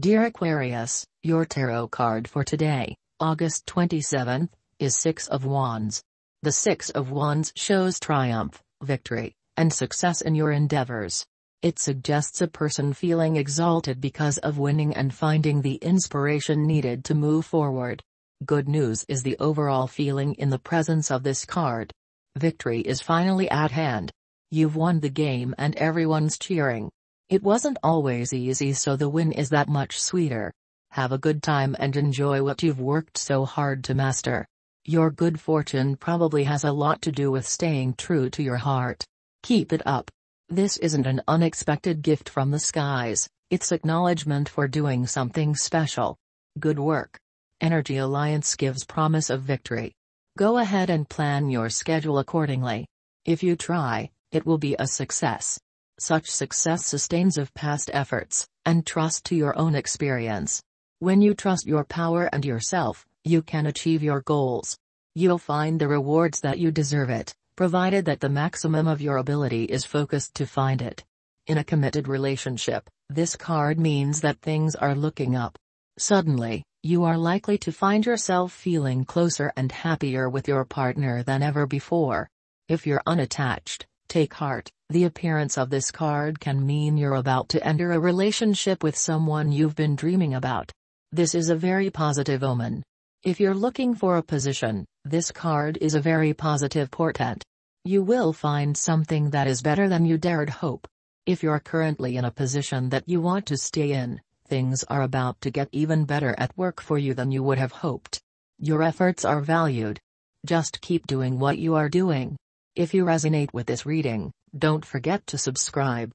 Dear Aquarius, your tarot card for today, August 27th, is Six of Wands. The Six of Wands shows triumph, victory, and success in your endeavors. It suggests a person feeling exalted because of winning and finding the inspiration needed to move forward. Good news is the overall feeling in the presence of this card. Victory is finally at hand. You've won the game and everyone's cheering. It wasn't always easy so the win is that much sweeter. Have a good time and enjoy what you've worked so hard to master. Your good fortune probably has a lot to do with staying true to your heart. Keep it up. This isn't an unexpected gift from the skies, it's acknowledgement for doing something special. Good work. Energy Alliance gives promise of victory. Go ahead and plan your schedule accordingly. If you try, it will be a success. Such success sustains of past efforts, and trust to your own experience. When you trust your power and yourself, you can achieve your goals. You'll find the rewards that you deserve it, provided that the maximum of your ability is focused to find it. In a committed relationship, this card means that things are looking up. Suddenly, you are likely to find yourself feeling closer and happier with your partner than ever before. If you're unattached, Take heart, the appearance of this card can mean you're about to enter a relationship with someone you've been dreaming about. This is a very positive omen. If you're looking for a position, this card is a very positive portent. You will find something that is better than you dared hope. If you're currently in a position that you want to stay in, things are about to get even better at work for you than you would have hoped. Your efforts are valued. Just keep doing what you are doing. If you resonate with this reading, don't forget to subscribe.